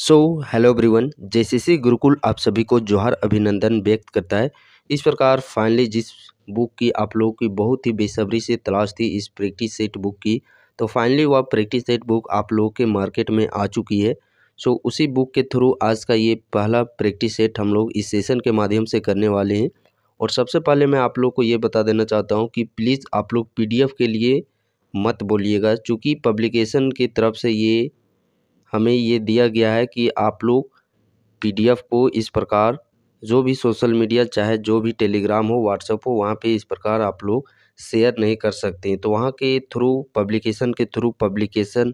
सो hello everyone JCC Gurukul आप सभी को जोहार अभिनंदन व्यक्त करता है इस प्रकार फाइनली जिस बुक की आप लोगों की बहुत ही बेसब्री से तलाश थी इस प्रैक्टिस सेट बुक की तो फाइनली वह प्रैक्टिस सेट बुक आप लोगों के मार्केट में आ चुकी है सो उसी बुक के थ्रू आज का ये पहला प्रैक्टिस सेट हम लोग इस सेशन के माध्यम से करने वाले हैं और सबसे पहले मैं आप लोग को ये बता देना चाहता हूँ कि प्लीज़ आप लोग पी के लिए मत बोलिएगा चूँकि पब्लिकेशन की तरफ से ये हमें ये दिया गया है कि आप लोग पी डी एफ़ को इस प्रकार जो भी सोशल मीडिया चाहे जो भी टेलीग्राम हो व्हाट्सअप हो वहाँ पे इस प्रकार आप लोग शेयर नहीं कर सकते हैं तो वहाँ के थ्रू पब्लिकेशन के थ्रू पब्लिकेशन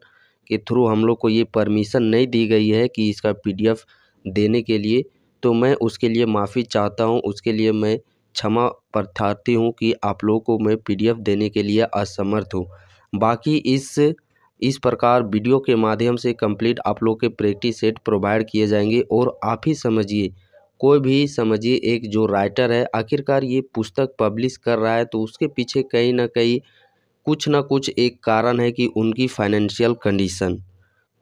के थ्रू हम लोग को ये परमिशन नहीं दी गई है कि इसका पी डी एफ़ देने के लिए तो मैं उसके लिए माफ़ी चाहता हूँ उसके लिए मैं क्षमा प्रथाती हूँ कि आप लोगों को मैं पी डी एफ़ देने के लिए असमर्थ हूँ बाकी इस इस प्रकार वीडियो के माध्यम से कंप्लीट आप लोग के प्रैक्टिस सेट प्रोवाइड किए जाएंगे और आप ही समझिए कोई भी समझिए एक जो राइटर है आखिरकार ये पुस्तक पब्लिश कर रहा है तो उसके पीछे कहीं ना कहीं कुछ ना कुछ एक कारण है कि उनकी फाइनेंशियल कंडीशन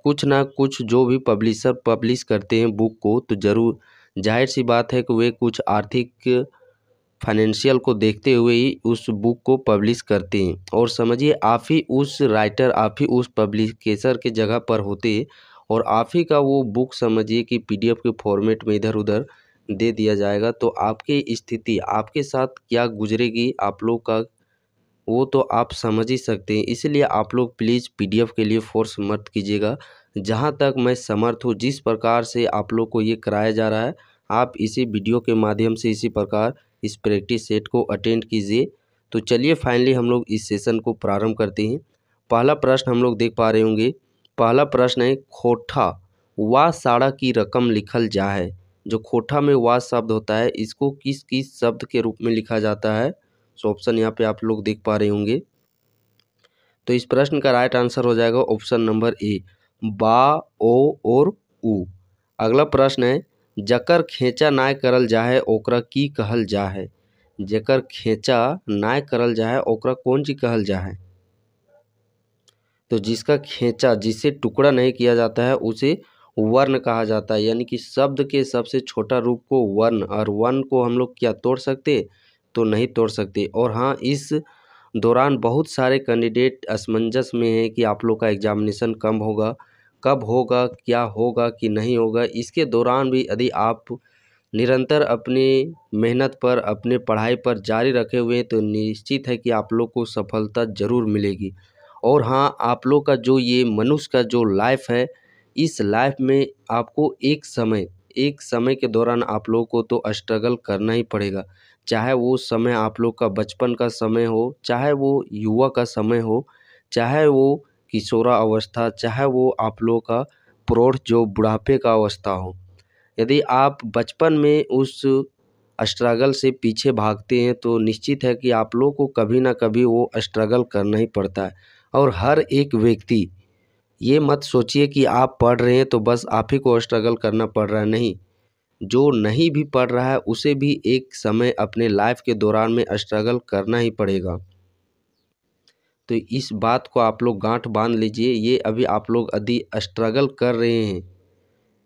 कुछ ना कुछ जो भी पब्लिशर पब्लिश करते हैं बुक को तो ज़रूर जाहिर सी बात है कि वे कुछ आर्थिक फाइनेंशियल को देखते हुए ही उस बुक को पब्लिश करते हैं और समझिए आप ही उस राइटर आप ही उस पब्लिकेशर के जगह पर होते और आप ही का वो बुक समझिए कि पीडीएफ के फॉर्मेट में इधर उधर दे दिया जाएगा तो आपकी स्थिति आपके साथ क्या गुजरेगी आप लोग का वो तो आप समझ ही सकते हैं इसलिए आप लोग प्लीज़ पी के लिए फोर्स मत कीजिएगा जहाँ तक मैं समर्थ हूँ जिस प्रकार से आप लोग को ये कराया जा रहा है आप इसी वीडियो के माध्यम से इसी प्रकार इस प्रैक्टिस सेट को अटेंड कीजिए तो चलिए फाइनली हम लोग इस सेशन को प्रारंभ करते हैं पहला प्रश्न हम लोग देख पा रहे होंगे पहला प्रश्न है खोठा वा साड़ा की रकम लिखल जा है जो खोठा में वा शब्द होता है इसको किस किस शब्द के रूप में लिखा जाता है सो ऑप्शन यहाँ पे आप लोग देख पा रहे होंगे तो इस प्रश्न का राइट आंसर हो जाएगा ऑप्शन नंबर ए बा ओ और उ अगला प्रश्न है जकर खेचा नाय करल जा है ओकरा की कहल जा है? जकर खेचा नाय करल जा है ओकरा कौन चीज़ कहल जा है? तो जिसका खेचा जिसे टुकड़ा नहीं किया जाता है उसे वर्ण कहा जाता है यानी कि शब्द के सबसे छोटा रूप को वर्ण और वर्ण को हम लोग क्या तोड़ सकते तो नहीं तोड़ सकते और हाँ इस दौरान बहुत सारे कैंडिडेट असमंजस में हैं कि आप लोग का एग्जामिनेशन कम होगा कब होगा क्या होगा कि नहीं होगा इसके दौरान भी यदि आप निरंतर अपनी मेहनत पर अपने पढ़ाई पर जारी रखे हुए हैं तो निश्चित है कि आप लोग को सफलता ज़रूर मिलेगी और हाँ आप लोग का जो ये मनुष्य का जो लाइफ है इस लाइफ में आपको एक समय एक समय के दौरान आप लोगों को तो स्ट्रगल करना ही पड़ेगा चाहे वो समय आप लोग का बचपन का समय हो चाहे वो युवा का समय हो चाहे वो किशोरा अवस्था चाहे वो आप लोगों का प्रौढ़ जो बुढ़ापे का अवस्था हो यदि आप बचपन में उस स्ट्रगल से पीछे भागते हैं तो निश्चित है कि आप लोगों को कभी ना कभी वो स्ट्रगल करना ही पड़ता है और हर एक व्यक्ति ये मत सोचिए कि आप पढ़ रहे हैं तो बस आप ही को स्ट्रगल करना पड़ रहा है नहीं जो नहीं भी पढ़ रहा है उसे भी एक समय अपने लाइफ के दौरान में स्ट्रगल करना ही पड़ेगा तो इस बात को आप लोग गांठ बांध लीजिए ये अभी आप लोग यदि स्ट्रगल कर रहे हैं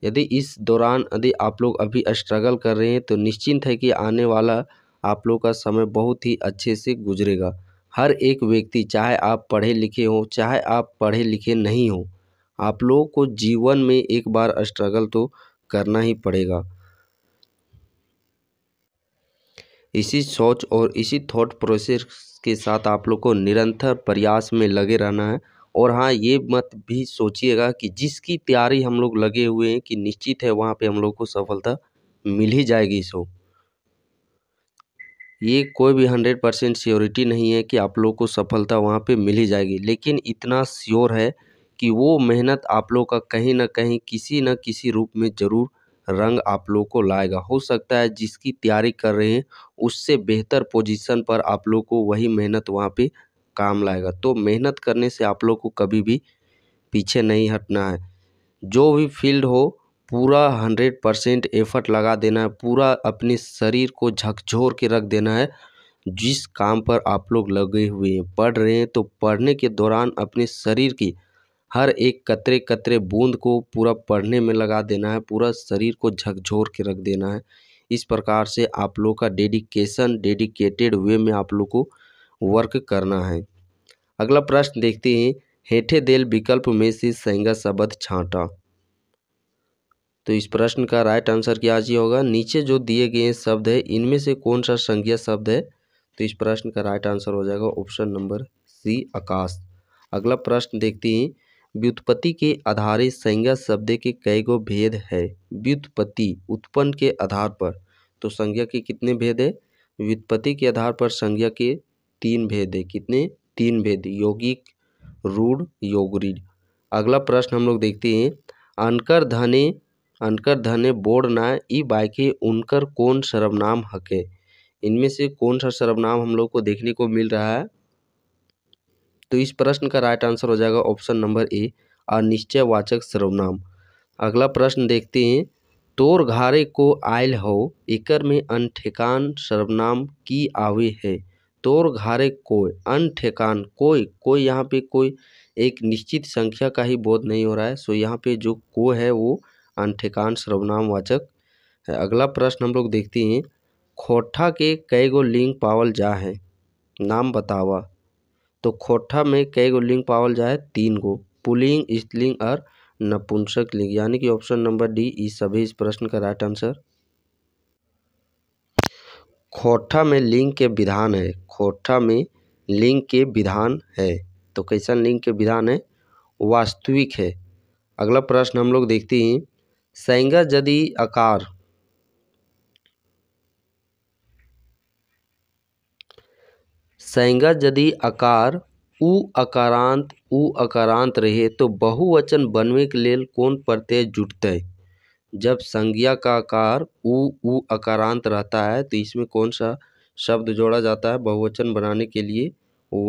यदि इस दौरान यदि आप लोग अभी स्ट्रगल कर रहे हैं तो निश्चिंत है कि आने वाला आप लोग का समय बहुत ही अच्छे से गुजरेगा हर एक व्यक्ति चाहे आप पढ़े लिखे हों चाहे आप पढ़े लिखे नहीं हों आप लोगों को जीवन में एक बार स्ट्रगल तो करना ही पड़ेगा इसी सोच और इसी थॉट प्रोसेस के साथ आप लोग को निरंतर प्रयास में लगे रहना है और हाँ ये मत भी सोचिएगा कि जिसकी तैयारी हम लोग लगे हुए हैं कि निश्चित है वहाँ पे हम लोग को सफलता मिल ही जाएगी सो ये कोई भी हंड्रेड परसेंट श्योरिटी नहीं है कि आप लोग को सफलता वहाँ पे मिल ही जाएगी लेकिन इतना श्योर है कि वो मेहनत आप लोग का कहीं ना कहीं किसी न किसी रूप में ज़रूर रंग आप लोग को लाएगा हो सकता है जिसकी तैयारी कर रहे हैं उससे बेहतर पोजीशन पर आप लोग को वही मेहनत वहाँ पे काम लाएगा तो मेहनत करने से आप लोग को कभी भी पीछे नहीं हटना है जो भी फील्ड हो पूरा हंड्रेड परसेंट एफर्ट लगा देना है पूरा अपने शरीर को झकझोर के रख देना है जिस काम पर आप लोग लगे हुए हैं पढ़ रहे हैं तो पढ़ने के दौरान अपने शरीर की हर एक कतरे कतरे बूंद को पूरा पढ़ने में लगा देना है पूरा शरीर को झकझोर के रख देना है इस प्रकार से आप लोग का डेडिकेशन डेडिकेटेड वे में आप लोग को वर्क करना है अगला प्रश्न देखते हैं हेठे देल विकल्प में से सेंगा शब्द छाटा तो इस प्रश्न का राइट आंसर क्या ही होगा नीचे जो दिए गए शब्द है इनमें से कौन सा संज्ञा शब्द है तो इस प्रश्न का राइट आंसर हो जाएगा ऑप्शन नंबर सी आकाश अगला प्रश्न देखते हैं व्युत्पत्ति के आधारित संज्ञा शब्द के कई गो भेद है व्युत्पत्ति उत्पन्न के आधार पर तो संज्ञा के कितने भेद है व्युत्पत्ति के आधार पर संज्ञा के तीन भेद है कितने तीन भेद यौगिक रूढ़ योगरीड अगला प्रश्न हम लोग देखते हैं अनकर धने अनकर धने बोर्ड ना ई बाइके उनकर कौन सर्वनाम हके इनमें से कौन सा सर्वनाम हम लोग को देखने को मिल रहा है तो इस प्रश्न का राइट आंसर हो जाएगा ऑप्शन नंबर ए अनिश्चय वाचक सर्वनाम अगला प्रश्न देखते हैं तोर घारे को आयल हो एकर में अन ठेकान सर्वनाम की आवे है तोर घारे कोय ठेकान कोई कोई यहाँ पे कोई एक निश्चित संख्या का ही बोध नहीं हो रहा है सो यहाँ पे जो को है वो अन सर्वनाम वाचक है अगला प्रश्न हम लोग देखते हैं खोठा के कई गो लिंग पावल जा है नाम बतावा तो खोठा में कई गो लिंग पावल जाए तीन गो पुलिंग स्त्रीलिंग और नपुंसक लिंग यानी कि ऑप्शन नंबर डी इस सभी इस प्रश्न का राइट आंसर खोठा में लिंग के विधान है खोठा में लिंग के विधान है तो कैसा लिंग के विधान है वास्तविक है अगला प्रश्न हम लोग देखते हैं सैंगा यदि आकार संज्ञा यदि आकार उ अकारांत उ अकारांत रहे तो बहुवचन बनवे के लिए कौन प्रत्यय जुटते जब संज्ञा का आकार उ उ अकारांत रहता है तो इसमें कौन सा शब्द जोड़ा जाता है बहुवचन बनाने के लिए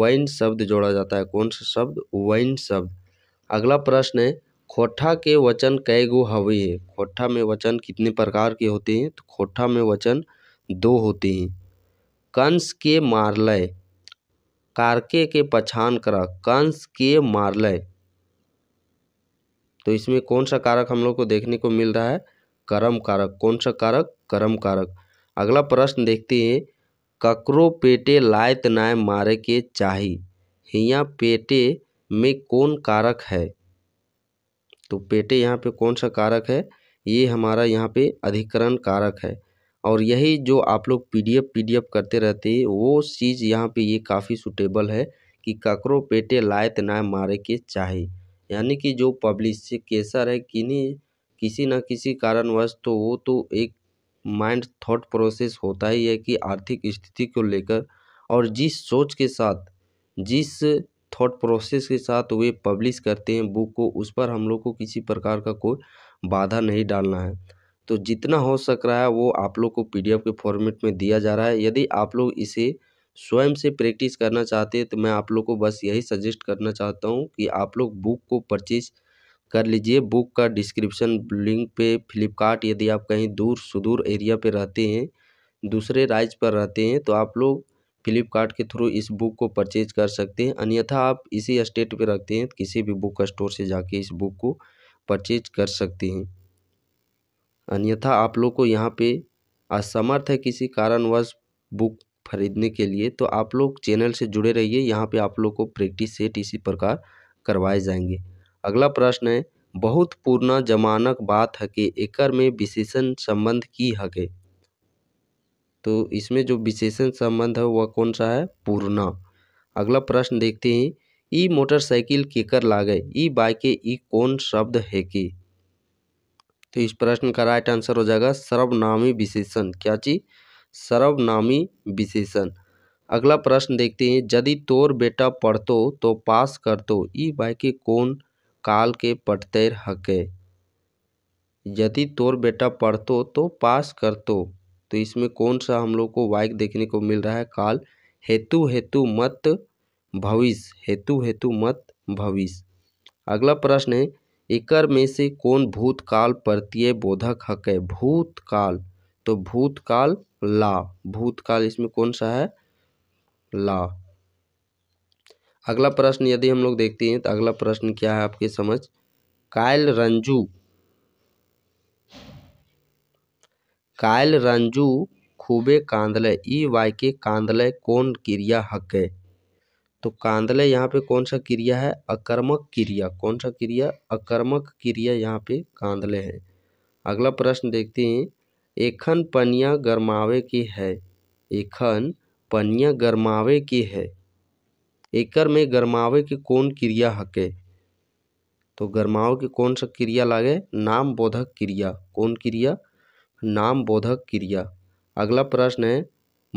वैन शब्द जोड़ा जाता है कौन सा शब्द वैन शब्द अगला प्रश्न है खोठा के वचन कई गो हवे है खोठा में वचन कितने प्रकार के होते हैं तो खोठा में वचन दो होते हैं कंस के मारलय कार्के के पहचान कर कंस के मारलय तो इसमें कौन सा कारक हम लोग को देखने को मिल रहा है कर्म कारक कौन सा कारक कर्म कारक अगला प्रश्न देखते हैं ककरो पेटे लायत नाय मारे के चाही हिया पेटे में कौन कारक है तो पेटे यहाँ पे कौन सा कारक है ये हमारा यहाँ पे अधिकरण कारक है और यही जो आप लोग P D F P D F करते रहते हैं वो चीज़ यहाँ पे ये काफ़ी सुटेबल है कि ककरो पेटे लायत ना मारे के चाहे यानी कि जो पब्लिसिकेसर है किन्हीं किसी न किसी कारणवश तो वो तो एक माइंड थॉट प्रोसेस होता ही है कि आर्थिक स्थिति को लेकर और जिस सोच के साथ जिस थॉट प्रोसेस के साथ वे पब्लिश करते हैं बुक को उस पर हम लोग को किसी प्रकार का कोई बाधा नहीं डालना है तो जितना हो सक रहा है वो आप लोग को पी के फॉर्मेट में दिया जा रहा है यदि आप लोग इसे स्वयं से प्रैक्टिस करना चाहते हैं तो मैं आप लोग को बस यही सजेस्ट करना चाहता हूँ कि आप लोग बुक को परचेज़ कर लीजिए बुक का डिस्क्रिप्शन लिंक पे फ्लिपकार्ट यदि आप कहीं दूर सुदूर एरिया पे रहते हैं दूसरे राज्य पर रहते हैं तो आप लोग फ्लिपकार्ट के थ्रू इस बुक को परचेज कर सकते हैं अन्यथा आप इसी स्टेट पे रखते हैं किसी भी बुक स्टोर से जाके इस बुक को परचेज कर सकते हैं अन्यथा आप लोग को यहाँ पे असमर्थ है किसी कारणवश बुक खरीदने के लिए तो आप लोग चैनल से जुड़े रहिए यहाँ पे आप लोग को प्रैक्टिस सेट इसी प्रकार करवाए जाएंगे अगला प्रश्न है बहुत पुरना जमानक बात है कि एकर में विशेषण संबंध की हके तो इसमें जो विशेषण संबंध है वह कौन सा है पूर्णा अगला प्रश्न देखते हैं ई मोटरसाइकिल केकर लागे ई बाइके ई कौन शब्द है कि तो इस प्रश्न का राइट आंसर हो जाएगा सर्वनामी विशेषण क्या चीज सर्वनामी विशेषण अगला प्रश्न देखते हैं यदि तोर बेटा पढ़तो तो पास करतो ई बाई के कौन काल के पढ़ते हके यदि तोर बेटा पढ़तो तो पास करतो तो इसमें कौन सा हम लोग को वाक्य देखने को मिल रहा है काल हेतु हेतु मत भविष्य हेतु हेतु मत भविष्य अगला प्रश्न है एक में से कौन भूतकाल प्रत्यय बोधक है भूतकाल तो भूतकाल ला भूतकाल इसमें कौन सा है ला अगला प्रश्न यदि हम लोग देखते हैं तो अगला प्रश्न क्या है आपके समझ कायल रंजू कायल रंजू खूबे कांदलय ई के कांदलय कौन क्रिया है तो कांदले यहाँ पे कौन सा क्रिया है अकर्मक क्रिया कौन सा क्रिया अकर्मक क्रिया यहाँ पे कांदले है अगला प्रश्न देखते हैं एखन पनिया गरमावे की है एखन पनिया गरमावे की है एकर में गरमावे की कौन क्रिया हके तो गरमाव की कौन सा क्रिया लागे नाम बोधक क्रिया कौन क्रिया नाम बोधक क्रिया अगला प्रश्न है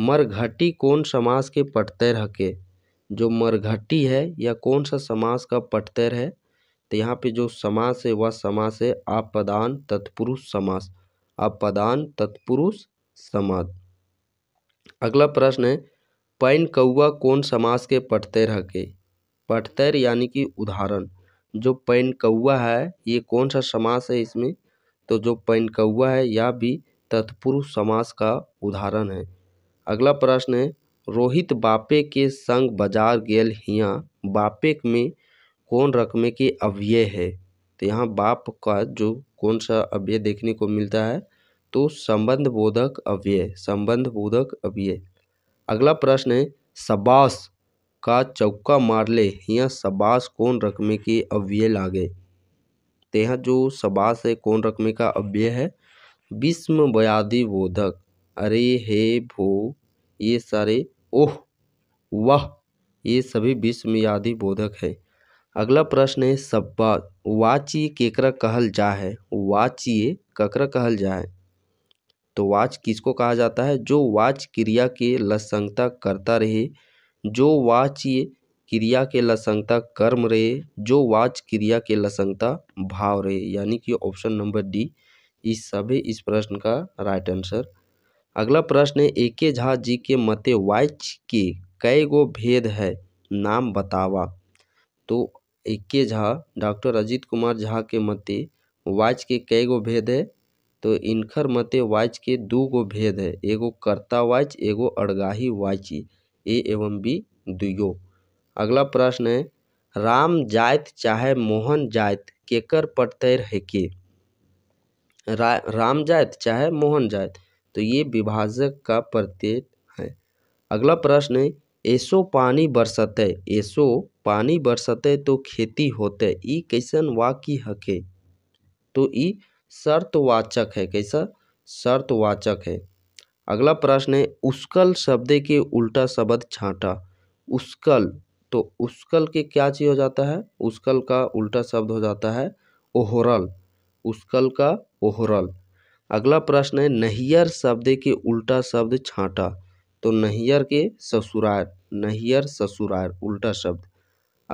मरघटी कौन समास के पटते हके जो मरघटी है या कौन सा समास का पटतर है तो यहाँ पे जो समास है वह समास है आपदान तत्पुरुष समास आपदान तत्पुरुष समास अगला प्रश्न है पैन कौआ कौन समास के पटतर हके पटतर यानी कि उदाहरण जो पैन कौआ है ये कौन सा समास है इसमें तो जो पैन कौआ है यह भी तत्पुरुष समास का उदाहरण है अगला प्रश्न है रोहित बापे के संग बाजार गेल हिया बापेक में कौन रकमे के अव्यय है तो यहाँ बाप का जो कौन सा अव्यय देखने को मिलता है तो संबंध बोधक अव्यय संबंध बोधक अव्यय अगला प्रश्न है सबास का चौका मार ले यहाँ सबास कौन रकमे के अव्यय लागे तो यहाँ जो सबास है कौन रकमे का अव्यय है विस्म व्यादि बोधक अरे हे भो ये सारे ओह वह ये सभी विस्मयादी बोधक है अगला प्रश्न है सब वाचिए केकरा कहल जा है वाचिए ककरा कहल जा है तो वाच किसको कहा जाता है जो वाच क्रिया के लसंगता करता रहे जो वाच्य क्रिया के लसंगता कर्म रहे जो वाच क्रिया के लसंगता भाव रहे यानी कि ऑप्शन नंबर डी इस सभी इस प्रश्न का राइट आंसर अगला प्रश्न है ए के झा जी के मते वाच के कई गो भेद है नाम बतावा तो A K Jha doctor Ajit Kumar Jha के मते वाच के कई गो भेद है तो इनखर मते वाच के दू गो भेद है एगो कर्ता वाच एगो अड़गाही वाच ए एवं बी दुयो अगला प्रश्न है राम जायत चाहे मोहन जायत केकर पटतर है के रा, राम जायत चाहे मोहन जायत तो ये विभाजक का प्रत्येक है अगला प्रश्न है ऐसो पानी बरसते ऐसो पानी बरसते तो खेती होते ये कैसन वाक्य हके तो ई शर्तवाचक है कैसा शर्तवाचक है अगला प्रश्न है उस्कल शब्द के उल्टा शब्द छाटा उस्कल तो उस्कल के क्या चीज़ हो जाता है उस्कल का उल्टा शब्द हो जाता है ओहरल उस्कल का ओहरल अगला प्रश्न है नहियर शब्द के उल्टा शब्द छाँटा तो नहियर के ससुरार नहियर ससुरार उल्टा शब्द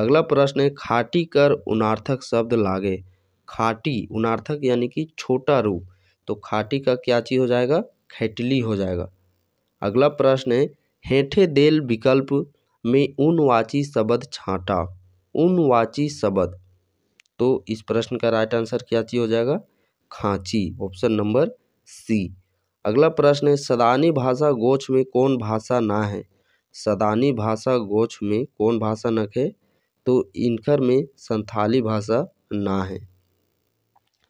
अगला प्रश्न है खाटी कर उनार्थक शब्द लागे खाटी उनार्थक यानी कि छोटा रूप तो खाटी का क्या चीज़ हो जाएगा खैटली हो जाएगा अगला प्रश्न है हेठे देल विकल्प में उन वाची शब्द छाटा उन वाची शब्द तो इस प्रश्न का राइट आंसर क्या चीज़ हो जाएगा खांची ऑप्शन नंबर सी अगला प्रश्न है सदानी भाषा गोछ में कौन भाषा ना है सदानी भाषा गोछ में कौन भाषा नक है तो इनखर में संथाली भाषा ना है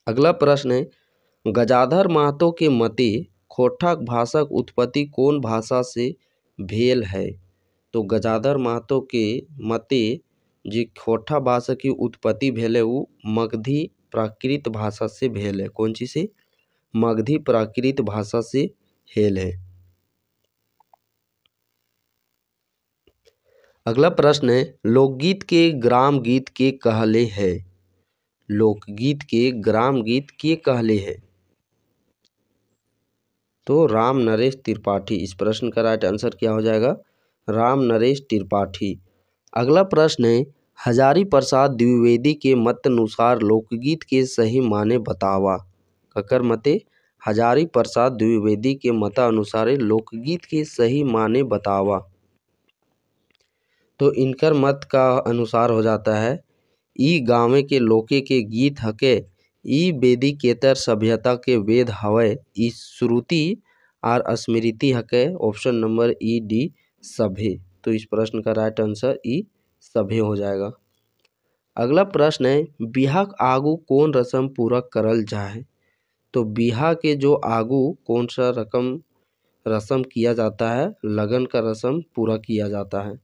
अगला प्रश्न है गजाधर महतो के मते भाषा भाषाक उत्पत्ति कौन भाषा से भेल है तो गजाधर महतो के मते जो खोटा भाषा की उत्पत्ति है वो मगधी प्राकृत भाषा से भेल है कौन चीज से मगधी प्राकृत भाषा से हेल है अगला प्रश्न है लोकगीत के ग्राम गीत के कहले है लोकगीत के ग्राम गीत के कहले है तो राम नरेश त्रिपाठी इस प्रश्न का राइट आंसर क्या हो जाएगा राम नरेश त्रिपाठी अगला प्रश्न है हजारी प्रसाद द्विवेदी के अनुसार लोकगीत के सही माने बतावा ककर मते हजारी प्रसाद द्विवेदी के मतानुसार लोकगीत के सही माने बतावा तो इनकर मत का अनुसार हो जाता है ई गावे के लोके के गीत हके ई वेदी केतर सभ्यता के वेद हवे ई श्रुति आर स्मृति हके ऑप्शन नंबर ई डी सभे तो इस प्रश्न का राइट आंसर ई सभी हो जाएगा अगला प्रश्न है बिहा आगू कौन रसम पूरा करल जाए तो बिहा के जो आगू कौन सा रकम रस्म किया जाता है लगन का रसम पूरा किया जाता है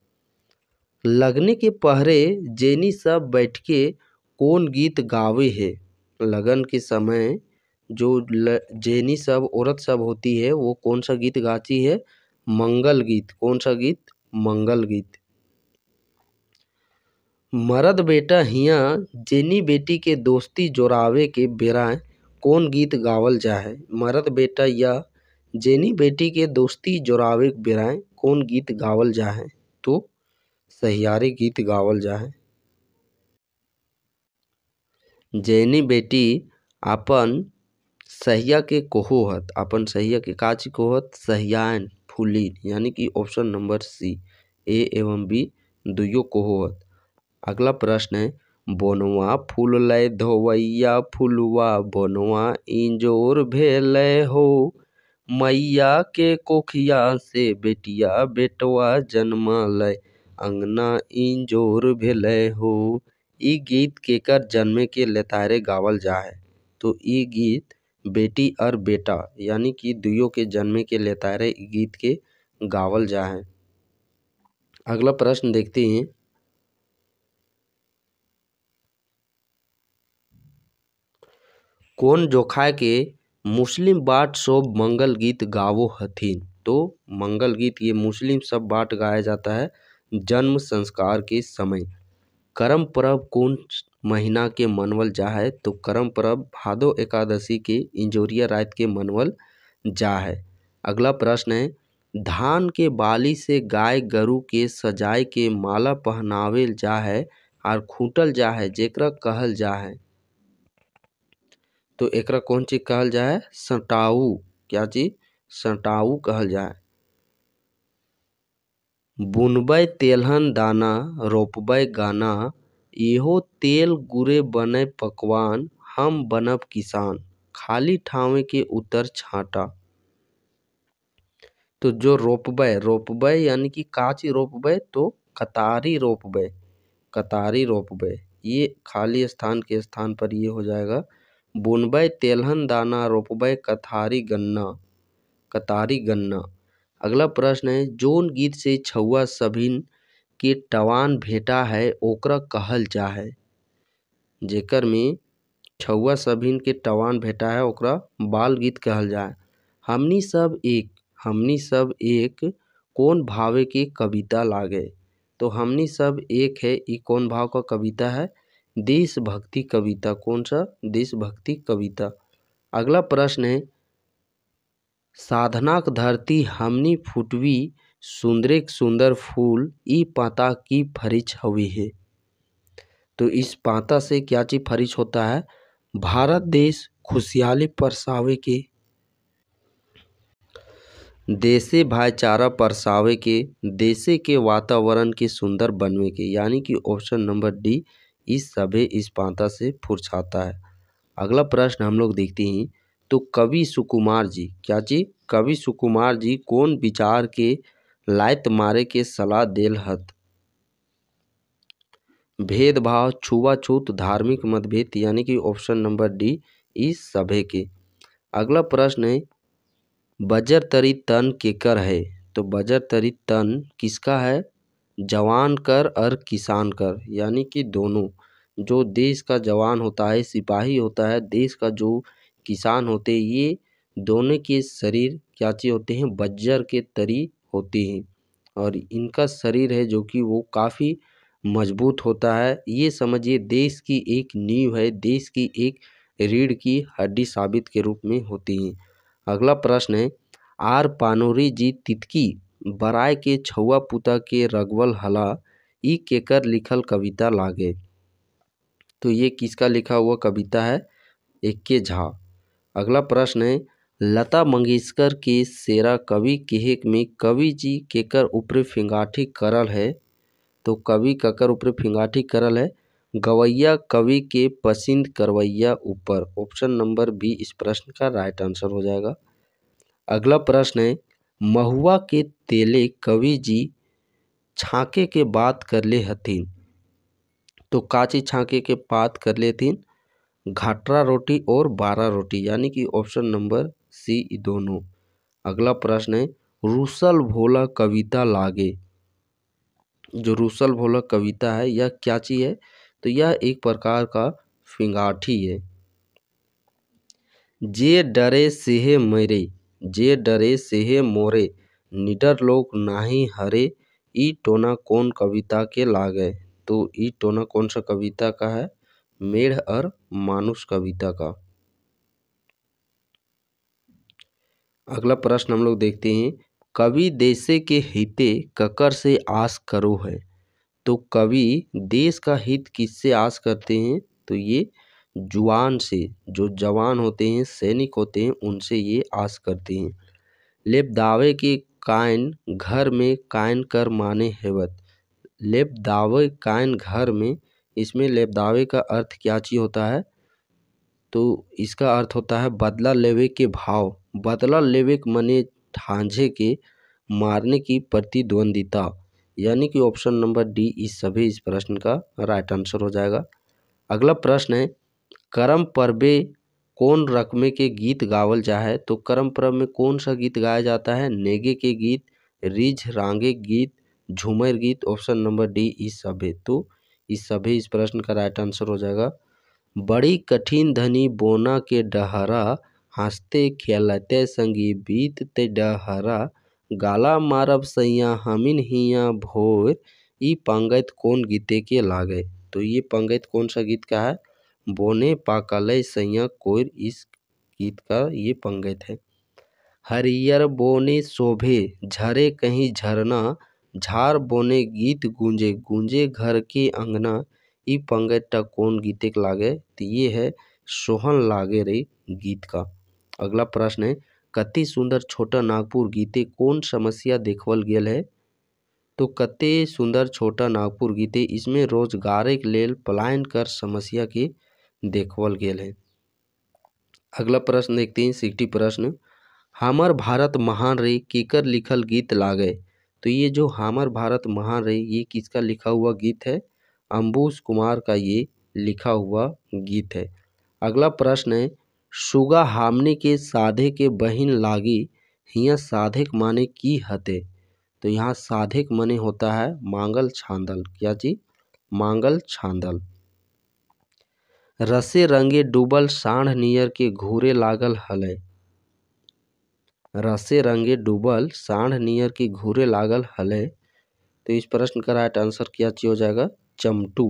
लगने के पहरे जेनी सब बैठ के कौन गीत गावे है लगन के समय जो ल, जेनी सब औरत सब होती है वो कौन सा गीत गाती है मंगल गीत कौन सा गीत मंगल गीत मरद बेटा हियाँ जेनी बेटी के दोस्ती जोड़ावे के बेरा कौन गीत गावल जा है मरद बेटा या जेनी बेटी के दोस्ती जोड़ावे के बेरा कौन गीत गावल जा है तो सहियारे गीत गावल जा है जेनी बेटी अपन सहिया के हत अपन सहिया के काची हत सहियान फुलिन यानी कि ऑप्शन नंबर सी ए एवं बी दुइयो हत अगला प्रश्न है फूल लय धोवैया फुलवा बनवा इंजोर भेल हो मैया के कोखिया से बेटिया बेटवा लय अंगना इंजोर भेल हो इ गीत केकर जन्मे के लेतारे गावल जा है तो इ गीत बेटी और बेटा यानी कि दुयो के जन्मे के लेतारे गीत के गावल जा है अगला प्रश्न देखते हैं कौन जोखा के मुस्लिम बाट सब मंगल गीत गावो हथिन तो मंगल गीत ये मुस्लिम सब बाट गाया जाता है जन्म संस्कार के समय करम पर्व कौन महीना के मनवल जा है तो करम पर्व भादो एकादशी के इंजोरिया रात के मनवल जा है अगला प्रश्न है धान के बाली से गाय गरु के सजाए के माला पहनावेल जा है और खूटल जा है जेकरा कहल जा है तो एक कौन चीज कहल जाए सटाऊ क्या चीज सटाऊ कहल जाए बुनब तेलहन दाना रोपब गाना इहो तेल गुरे बने पकवान हम बनब किसान खाली ठावे के उतर छाटा तो जो रोपब रोपब यानी कि काची रोपब तो कतारी रोपब कतारी रोपब ये खाली स्थान के स्थान पर ये हो जाएगा बुनबै तेलहन दाना रोपबै कतारी गन्ना कतारी गन्ना अगला प्रश्न है जौन गीत से छुआ सभिन के टवान भेटा है ओकरा कहल जा है जेकर में छुआ सभिन के टवान भेटा है ओकरा बाल गीत कहल जा है हमनी सब एक हमनी सब एक कौन भावे के कविता लागे तो हमनी सब एक है ई कौन भाव का कविता है देशभक्ति कविता कौन सा देशभक्ति कविता अगला प्रश्न है साधनाक धरती हमनी फुटवी एक सुंदर फूल ई पाता की फरिच हुई है तो इस पाता से क्या चीज फरिच होता है भारत देश खुशहाली परसावे के देशे भाईचारा परसावे के देशे के वातावरण के सुंदर बनवे के यानी कि ऑप्शन नंबर डी इस सभी इस पांता से फुरछाता है अगला प्रश्न हम लोग देखते हैं तो कवि सुकुमार जी क्या जी कवि सुकुमार जी कौन विचार के लायत मारे के सलाह दिल हत भेदभाव छुआछूत धार्मिक मतभेद यानी कि ऑप्शन नंबर डी इस सभे के अगला प्रश्न है बजर तरी तन केकर है तो बजर तरी तन किसका है जवान कर और किसान कर यानी कि दोनों जो देश का जवान होता है सिपाही होता है देश का जो किसान होते हैं ये दोनों के शरीर क्या चीज़ होते हैं बज्जर के तरी होते हैं और इनका शरीर है जो कि वो काफ़ी मजबूत होता है ये समझिए देश की एक नींव है देश की एक रीढ़ की हड्डी साबित के रूप में होती हैं अगला प्रश्न है आर पानोरी जी तितकी बराय के छुआ पुता के रगवल हला ई केकर लिखल कविता लागे तो ये किसका लिखा हुआ कविता है के झा अगला प्रश्न है लता मंगेशकर के शेरा कवि केहेक में कवि जी केकर ऊपर फिंगाठी करल है तो कवि ककर ऊपर फिंगाठी करल है गवैया कवि के पसंद करवैया ऊपर ऑप्शन नंबर बी इस प्रश्न का राइट आंसर हो जाएगा अगला प्रश्न है महुआ के तेले कवि जी छाके के बात ले हथिन तो काची छाके के बात कर लेथिन तो घाटरा रोटी और बारह रोटी यानी कि ऑप्शन नंबर सी दोनों अगला प्रश्न है रूसल भोला कविता लागे जो रूसल भोला कविता है यह क्या चीज़ है तो यह एक प्रकार का फिंगाठी है जे डरे सिहे मरे जे डरे सेहे मोरे निडर लोग नाही हरे ई टोना कौन कविता के लागे तो ई टोना कौन सा कविता का है मेढ़ और मानुष कविता का अगला प्रश्न हम लोग देखते हैं कवि देशे के हिते ककर से आस करो है तो कवि देश का हित किससे आस करते हैं तो ये जुआन से जो जवान होते हैं सैनिक होते हैं उनसे ये आस करते हैं लेप दावे के कायन घर में कायन कर माने हेवत लेप दावे कायन घर में इसमें लेप दावे का अर्थ क्या चीज़ होता है तो इसका अर्थ होता है बदला लेवे के भाव बदला लेवे मने ठांझे के मारने की प्रतिद्वंदिता यानी कि ऑप्शन नंबर डी इस सभी इस प्रश्न का राइट आंसर हो जाएगा अगला प्रश्न है करम पर्वे कौन रकमे के गीत गावल जा है तो करम पर्व में कौन सा गीत गाया जाता है नेगे के गीत रिझ रांगे गीत झूमर गीत ऑप्शन नंबर डी इस सभी तो इस सभी इस प्रश्न का राइट आंसर हो जाएगा बड़ी कठिन धनी बोना के डहरा हंसते खेलते संगी बीतते डहरा गाला मारब सैया हमिन हिया भोर ई पंगत कौन गीते के लागे तो ये पंगत कौन सा गीत का है बोने पाकल सैया कोर इस गीत का ये पंगत है हरियर बोने शोभे झरे कहीं झरना झार बोने गीत गूंजे गूंजे घर के अंगना ई पंगत टा कौन गीते के लागे तो ये है सोहन लागे रे गीत का अगला प्रश्न है कति सुंदर छोटा नागपुर गीते कौन समस्या देखवल गेल है तो कते सुंदर छोटा नागपुर गीते इसमें रोजगारे के लिए पलायन कर समस्या के देखल गया है अगला प्रश्न एक तीन सिक्सटी प्रश्न हमर भारत महान रही किकर लिखल गीत लागे तो ये जो हमर भारत महान रही ये किसका लिखा हुआ गीत है अम्बुश कुमार का ये लिखा हुआ गीत है अगला प्रश्न है सुगा हामने के साधे के बहिन लागी हिया साधक माने की हते तो यहाँ साधक माने होता है मांगल छांदल क्या जी मांगल छांदल रसे रंगे डूबल साढ़ नियर के घूरे लागल हल रसे रंगे डूबल साढ़ नियर के घूरे लागल हल तो इस प्रश्न का राइट आंसर क्या चाहिए हो जाएगा चमटू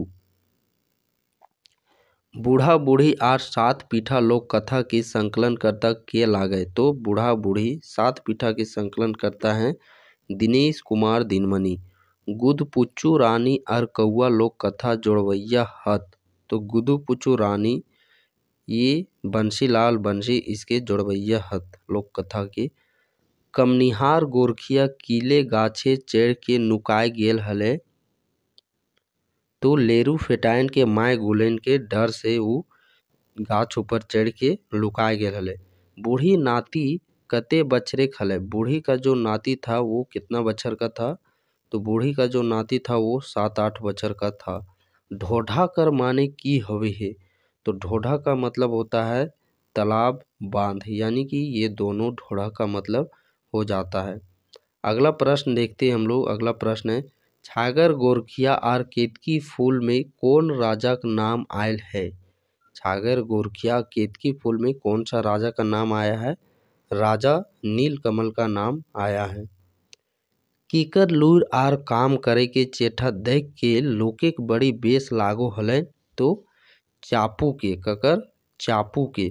बूढ़ा बूढ़ी आर सात पीठा लोक कथा की संकलन करता के लागे तो बूढ़ा बूढ़ी सात पीठा की संकलन करता है दिनेश कुमार दिनमणि गुद पुच्चू रानी और कौआ लोक कथा जोड़वैया हत तो गुदु पुचु रानी ये लाल बंसी इसके जोड़वैया हत लोक कथा के कमनिहार गोरखिया कीले गाछे चढ़ के नुकाय गेल हले तो लेरू फेटाइन के माय गुलेन के डर से वो गाछ ऊपर चढ़ के लुकाय गेल हले बूढ़ी नाती कते बछरे खले बूढ़ी का जो नाती था वो कितना बछर का था तो बूढ़ी का जो नाती था वो सात आठ बछर का था ढोढा कर माने की हवे है तो ढोढा का मतलब होता है तालाब बांध यानी कि ये दोनों ढोढा का मतलब हो जाता है अगला प्रश्न देखते हैं हम लोग अगला प्रश्न है छागर गोरखिया और केतकी फूल में कौन राजा का नाम आयल है छागर गोरखिया केतकी फूल में कौन सा राजा का नाम आया है राजा नीलकमल का नाम आया है कीकर लूर आर काम करे के चेठा देख के लोकेक बड़ी बेस लागो हलय तो चापू के ककर चापू के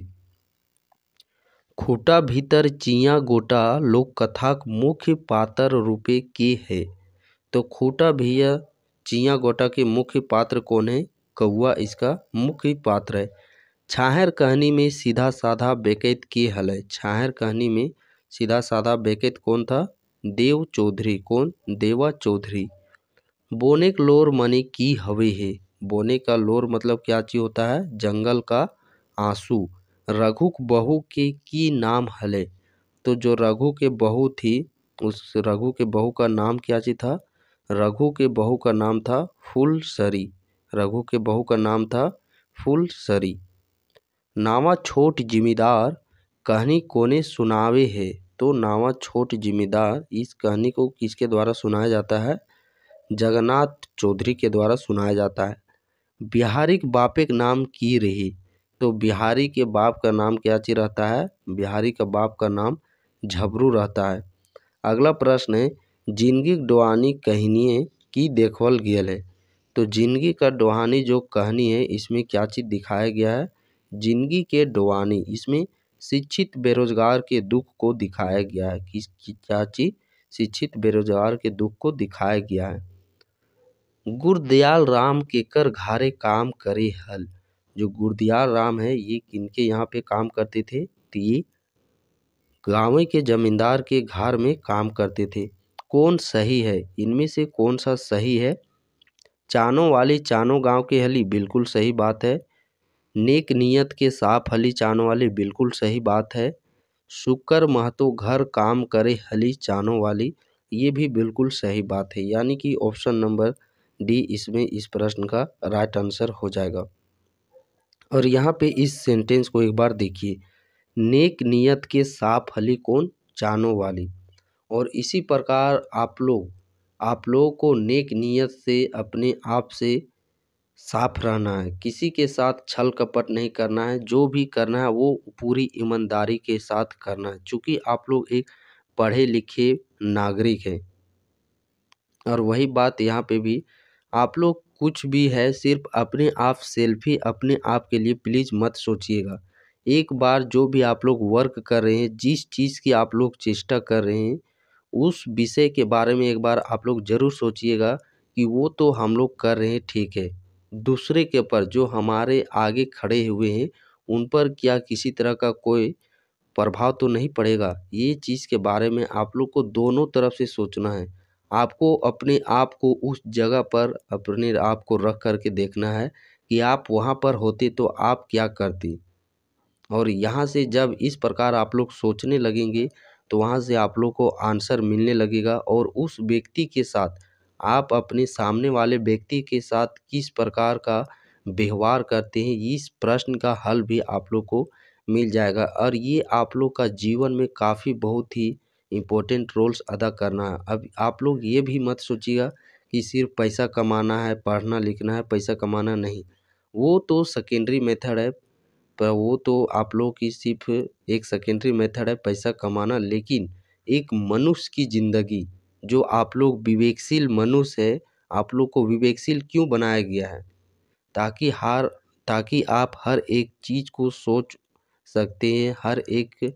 खूंटा भीतर चिया गोटा के मुख्य पात्र रूपे के है तो खूंटा भैया चिया गोटा के मुख्य पात्र कौन है कौआ इसका मुख्य पात्र है छाहर कहनी में सीधा साधा बेकैत के हलय छाहर कहनी में सीधा साधा बेकैत कौन था देव चौधरी कौन देवा चौधरी बोने का लोर माने की हवे है बोने का लोर मतलब क्या चीज होता है जंगल का आंसू रघु बहू के की नाम हले तो जो रघु के बहू थी उस रघु के बहू का नाम क्या चीज था रघु के बहू का नाम था फुलसरी रघु के बहू का नाम था फुलसरी नावा छोट जिमीदार कहनी कोने सुनावे है तो नावा छोट जिम्मेदार इस कहानी को किसके द्वारा सुनाया जाता है जगन्नाथ चौधरी के द्वारा सुनाया जाता है बिहारी के बापे के नाम की रही तो बिहारी के बाप का नाम क्या चीज रहता है बिहारी का बाप का नाम झबरू रहता है अगला प्रश्न है जिंदगी डोहानी कहनिए की देखवल गया है तो जिंदगी का डोहानी जो कहानी है इसमें क्या चीज़ दिखाया गया है जिंदगी के डोहानी इसमें शिक्षित बेरोजगार के दुख को दिखाया गया है कि चाची शिक्षित बेरोजगार के दुख को दिखाया गया है गुरदयाल राम के कर घारे काम करे हल जो गुरदयाल राम है ये किनके यहाँ पे काम करते थे तो ये गाँव के जमींदार के घर में काम करते थे कौन सही है इनमें से कौन सा सही है चानों वाले चानों गांव के हली बिल्कुल सही बात है नेक नीयत के साफ हली चान वाली बिल्कुल सही बात है शुक्र महतो घर काम करे हली चानों वाली ये भी बिल्कुल सही बात है यानी कि ऑप्शन नंबर डी इसमें इस प्रश्न का राइट आंसर हो जाएगा और यहाँ पे इस सेंटेंस को एक बार देखिए नेक नियत के साफ हली कौन चानों वाली और इसी प्रकार आप लोग आप लोगों को नेक नियत से अपने आप से साफ रहना है किसी के साथ छल कपट नहीं करना है जो भी करना है वो पूरी ईमानदारी के साथ करना है चूँकि आप लोग एक पढ़े लिखे नागरिक हैं और वही बात यहाँ पे भी आप लोग कुछ भी है सिर्फ अपने आप सेल्फी अपने आप के लिए प्लीज़ मत सोचिएगा एक बार जो भी आप लोग वर्क कर रहे हैं जिस चीज़ की आप लोग चेष्टा कर रहे हैं उस विषय के बारे में एक बार आप लोग ज़रूर सोचिएगा कि वो तो हम लोग कर रहे हैं ठीक है दूसरे के ऊपर जो हमारे आगे खड़े हुए हैं उन पर क्या किसी तरह का कोई प्रभाव तो नहीं पड़ेगा ये चीज़ के बारे में आप लोग को दोनों तरफ से सोचना है आपको अपने आप को उस जगह पर अपने आप को रख कर के देखना है कि आप वहाँ पर होते तो आप क्या करती और यहाँ से जब इस प्रकार आप लोग सोचने लगेंगे तो वहाँ से आप लोग को आंसर मिलने लगेगा और उस व्यक्ति के साथ आप अपने सामने वाले व्यक्ति के साथ किस प्रकार का व्यवहार करते हैं इस प्रश्न का हल भी आप लोग को मिल जाएगा और ये आप लोग का जीवन में काफ़ी बहुत ही इम्पोर्टेंट रोल्स अदा करना है अब आप लोग ये भी मत सोचिएगा कि सिर्फ पैसा कमाना है पढ़ना लिखना है पैसा कमाना नहीं वो तो सेकेंडरी मेथड है पर वो तो आप लोग की सिर्फ एक सेकेंडरी मेथड है पैसा कमाना लेकिन एक मनुष्य की ज़िंदगी जो आप लोग विवेकशील मनुष्य है आप लोग को विवेकशील क्यों बनाया गया है ताकि हार ताकि आप हर एक चीज़ को सोच सकते हैं हर एक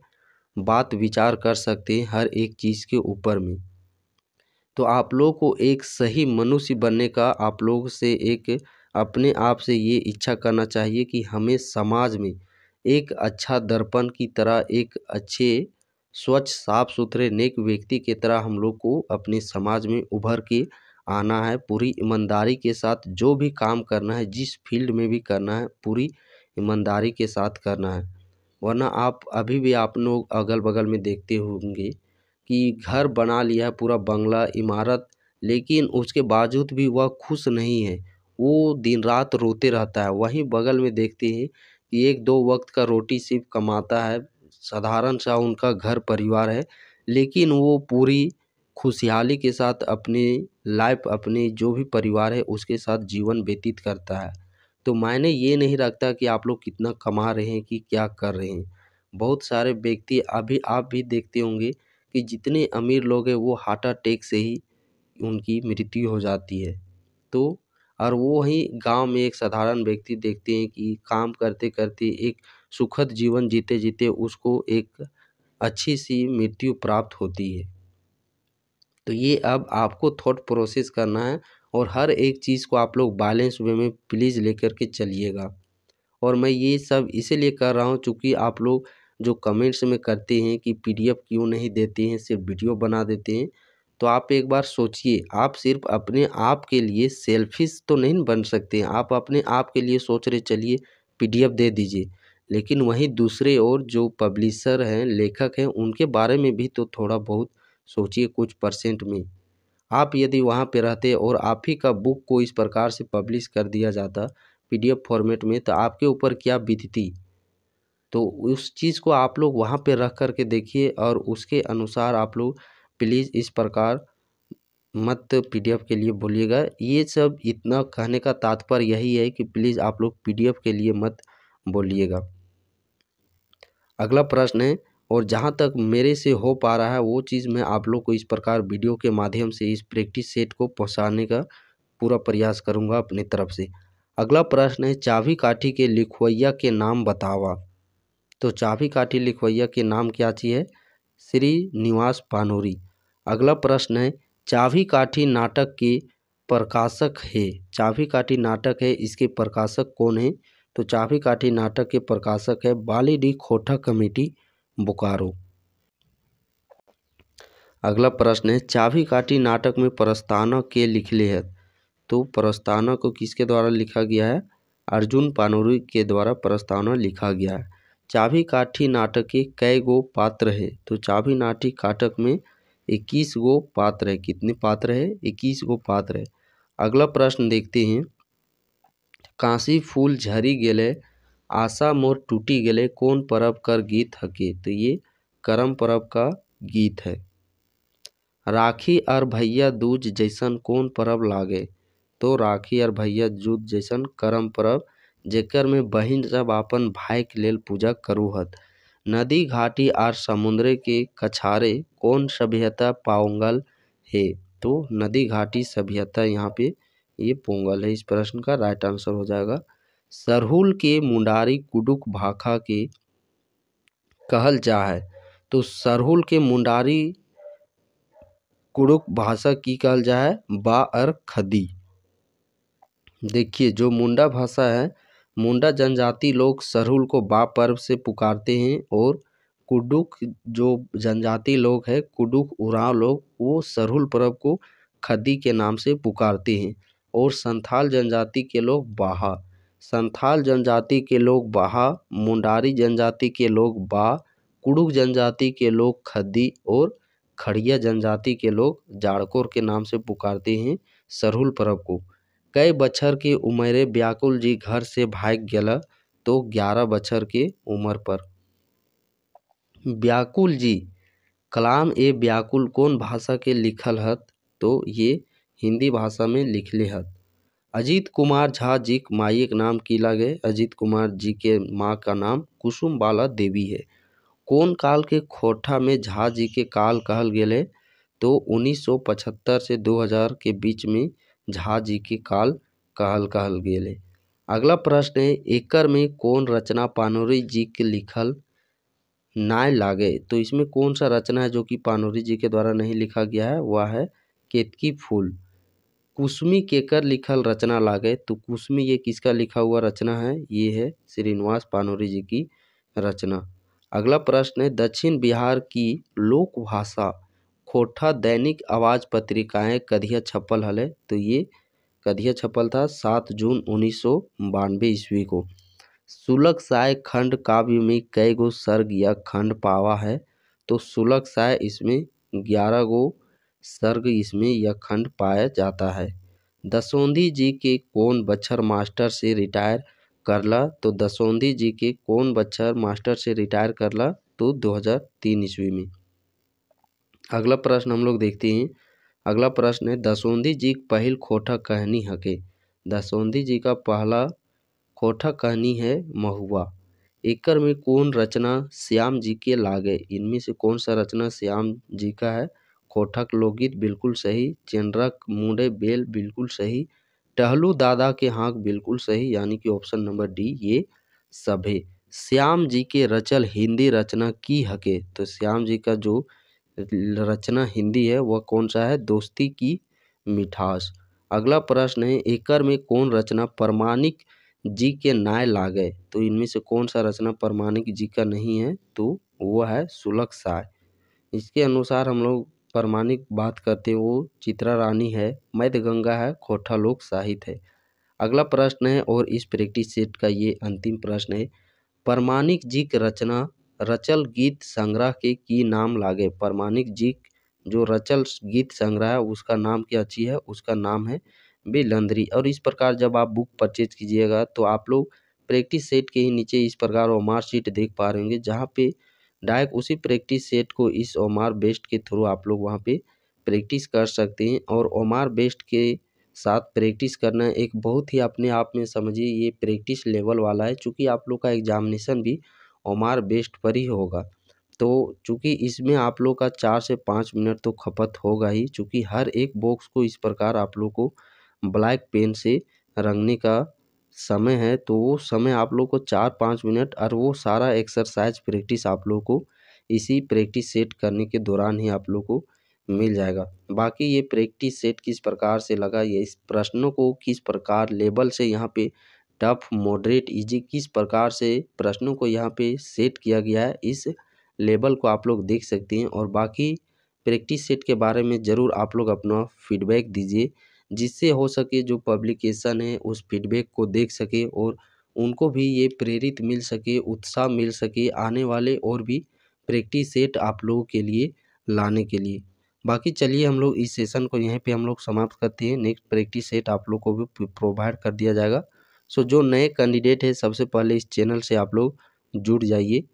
बात विचार कर सकते हैं हर एक चीज़ के ऊपर में तो आप लोग को एक सही मनुष्य बनने का आप लोग से एक अपने आप से ये इच्छा करना चाहिए कि हमें समाज में एक अच्छा दर्पण की तरह एक अच्छे स्वच्छ साफ़ सुथरे नेक व्यक्ति के तरह हम लोग को अपने समाज में उभर के आना है पूरी ईमानदारी के साथ जो भी काम करना है जिस फील्ड में भी करना है पूरी ईमानदारी के साथ करना है वरना आप अभी भी आप लोग अगल बगल में देखते होंगे कि घर बना लिया है पूरा बंगला इमारत लेकिन उसके बावजूद भी वह खुश नहीं है वो दिन रात रोते रहता है वहीं बगल में देखते हैं कि एक दो वक्त का रोटी सिर्फ कमाता है साधारण सा उनका घर परिवार है लेकिन वो पूरी खुशहाली के साथ अपनी लाइफ अपने जो भी परिवार है उसके साथ जीवन व्यतीत करता है तो मायने ये नहीं रखता कि आप लोग कितना कमा रहे हैं कि क्या कर रहे हैं बहुत सारे व्यक्ति अभी आप भी देखते होंगे कि जितने अमीर लोग हैं वो हार्ट अटैक से ही उनकी मृत्यु हो जाती है तो और वो ही गांव में एक साधारण व्यक्ति देखते हैं कि काम करते करते एक सुखद जीवन जीते जीते उसको एक अच्छी सी मृत्यु प्राप्त होती है तो ये अब आपको थॉट प्रोसेस करना है और हर एक चीज़ को आप लोग बैलेंस वे में प्लीज़ लेकर के चलिएगा और मैं ये सब इसीलिए कर रहा हूँ चूँकि आप लोग जो कमेंट्स में करते हैं कि पीडीएफ क्यों नहीं देते हैं सिर्फ वीडियो बना देते हैं तो आप एक बार सोचिए आप सिर्फ अपने आप के लिए सेल्फिश तो नहीं बन सकते हैं आप अपने आप के लिए सोच रहे चलिए पीडीएफ दे दीजिए लेकिन वहीं दूसरे और जो पब्लिशर हैं लेखक हैं उनके बारे में भी तो थोड़ा बहुत सोचिए कुछ परसेंट में आप यदि वहाँ पर रहते और आप ही का बुक को इस प्रकार से पब्लिश कर दिया जाता पीडीएफ फॉर्मेट में तो आपके ऊपर क्या बीतती तो उस चीज़ को आप लोग वहाँ पे रख कर के देखिए और उसके अनुसार आप लोग प्लीज़ इस प्रकार मत पीडीएफ के लिए बोलिएगा ये सब इतना कहने का तात्पर्य यही है कि प्लीज़ आप लोग पीडीएफ के लिए मत बोलिएगा अगला प्रश्न है और जहाँ तक मेरे से हो पा रहा है वो चीज़ मैं आप लोग को इस प्रकार वीडियो के माध्यम से इस प्रैक्टिस सेट को पहुँचाने का पूरा प्रयास करूँगा अपनी तरफ से अगला प्रश्न है चाभी काठी के लिखवैया के नाम बतावा तो चाभी काठी लिखवैया के नाम क्या चाहिए श्री निवास पानोरी अगला प्रश्न है चाभी काठी नाटक के प्रकाशक है चाभी काठी नाटक है इसके प्रकाशक कौन है तो चाफी काठी नाटक के प्रकाशक है बाली डी खोटा कमेटी बोकारो अगला प्रश्न है चाभी काठी नाटक में प्रस्ताना के लिख ले है तो प्रस्ताना को किसके द्वारा लिखा गया है अर्जुन पानोरी के द्वारा प्रस्ताना लिखा गया है चाभी काठी नाटक के कई गो पात्र है तो चाभी नाटी काटक में इक्कीस गो पात्र है कितने पात्र है इक्कीस गो पात्र है अगला प्रश्न देखते हैं काशी फूल झरी गेले आशा मोर टूटी गेले कौन परब कर गीत हके तो ये करम परब का गीत है राखी और भैया दूज जैसन कोन परब लागे तो राखी और भैया दूज जैसन करम परब जेकर में बहन सब अपन भाई के लेल पूजा करू हत नदी घाटी आर समुद्र के कछारे कौन सभ्यता पाओंगल है तो नदी घाटी सभ्यता यहाँ पे ये पोंगल है इस प्रश्न का राइट आंसर हो जाएगा सरहुल के मुंडारी कुडुक भाखा के कहल जा है तो सरहुल के मुंडारी कुडुक भाषा की कहल जा है बा और खदी देखिए जो मुंडा भाषा है मुंडा जनजाति लोग सरहुल को बा पर्व से पुकारते हैं और कुडुक जो जनजाति लोग हैं कुडुक उराव लोग वो सरहुल पर्व को खदी के नाम से पुकारते हैं और संथाल जनजाति के लोग बाहा संथाल जनजाति के लोग बाहा मुंडारी जनजाति के लोग बा कुडुख जनजाति के लोग खद्दी और खड़िया जनजाति के लोग जाड़कोर के नाम से पुकारते हैं सरहुल पर्व को कई बच्चर के उम्र व्याकुल जी घर से भाग गया तो ग्यारह बच्चर के उम्र पर व्याकुल जी कलाम ए व्याकुल कौन भाषा के लिखल हत तो ये हिंदी भाषा में लिखले हत अजीत कुमार झा जी के माई के नाम की लागे अजीत कुमार जी के माँ का नाम कुसुम बाला देवी है कौन काल के खोठा में झा जी के काल कहल गेले तो 1975 से 2000 के बीच में झा जी के काल कहल कहल गेले अगला प्रश्न है एकर में कौन रचना पानोरी जी के लिखल नाय लागे तो इसमें कौन सा रचना है जो कि पानोरी जी के द्वारा नहीं लिखा गया है वह है केतकी फूल कुसुमी केकर लिखल रचना लागे तो कुसुमी ये किसका लिखा हुआ रचना है ये है श्रीनिवास पानोरी जी की रचना अगला प्रश्न है दक्षिण बिहार की लोक भाषा खोठा दैनिक आवाज़ पत्रिकाएं कधिया छपल हले तो ये कधिया छपल था सात जून उन्नीस सौ बानवे ईस्वी को सुलक साय खंड काव्य में कई गो सर्ग या खंड पावा है तो सुलक साय इसमें ग्यारह गो सर्ग इसमें यह खंड पाया जाता है दसौंधी जी के कौन बच्छर मास्टर से रिटायर करला तो दसौंधी जी के कौन बच्छर मास्टर से रिटायर करला तो 2003 ईस्वी में अगला प्रश्न हम लोग देखते हैं अगला प्रश्न है दसौंधी जी पहल खोठा कहनी हके दसौंधी जी का पहला खोठा कहनी है महुआ एकर में कौन रचना श्याम जी के लागे इनमें से कौन सा रचना श्याम जी का है कोठक लोकगीत बिल्कुल सही चेनरक मुंडे बेल बिल्कुल सही टहलू दादा के हाँक बिल्कुल सही यानी कि ऑप्शन नंबर डी ये सभी श्याम जी के रचल हिंदी रचना की हके तो श्याम जी का जो रचना हिंदी है वह कौन सा है दोस्ती की मिठास अगला प्रश्न है एकर में कौन रचना प्रमाणिक जी के नाय लागे तो इनमें से कौन सा रचना प्रमाणिक जी का नहीं है तो वह है सुलक साय इसके अनुसार हम लोग प्रमाणिक बात करते हैं वो चित्रा रानी है मध्य गंगा है खोठा लोक साहित है अगला प्रश्न है और इस प्रैक्टिस सेट का ये अंतिम प्रश्न है प्रमाणिक जी की रचना रचल गीत संग्रह के की नाम लागे प्रमाणिक जी जो रचल गीत संग्रह है उसका नाम क्या अच्छी है उसका नाम है बेलंदरी और इस प्रकार जब आप बुक परचेज कीजिएगा तो आप लोग प्रैक्टिस सेट के ही नीचे इस प्रकार वो मार्कशीट देख पा रहे होंगे जहाँ पे डायरेक्ट उसी प्रैक्टिस सेट को इस ओमार बेस्ट के थ्रू आप लोग वहाँ पे प्रैक्टिस कर सकते हैं और ओमार बेस्ट के साथ प्रैक्टिस करना एक बहुत ही अपने आप में समझिए ये प्रैक्टिस लेवल वाला है चूँकि आप लोग का एग्जामिनेशन भी ओमार बेस्ट पर ही होगा तो चूँकि इसमें आप लोग का चार से पाँच मिनट तो खपत होगा ही चूँकि हर एक बॉक्स को इस प्रकार आप लोग को ब्लैक पेन से रंगने का समय है तो वो समय आप लोग को चार पाँच मिनट और वो सारा एक्सरसाइज प्रैक्टिस आप लोग को इसी प्रैक्टिस सेट करने के दौरान ही आप लोग को मिल जाएगा बाकी ये प्रैक्टिस सेट किस प्रकार से लगा ये इस प्रश्नों को किस प्रकार लेवल से यहाँ पे टफ मॉडरेट इजी किस प्रकार से प्रश्नों को यहाँ पे सेट किया गया है इस लेवल को आप लोग देख सकते हैं और बाकी प्रैक्टिस सेट के बारे में ज़रूर आप लोग अपना फीडबैक दीजिए जिससे हो सके जो पब्लिकेशन है उस फीडबैक को देख सके और उनको भी ये प्रेरित मिल सके उत्साह मिल सके आने वाले और भी प्रैक्टिस सेट आप लोगों के लिए लाने के लिए बाकी चलिए हम लोग इस सेशन को यहीं पे हम लोग समाप्त करते हैं नेक्स्ट प्रैक्टिस सेट आप लोग को भी प्रोवाइड कर दिया जाएगा सो जो नए कैंडिडेट है सबसे पहले इस चैनल से आप लोग जुड़ जाइए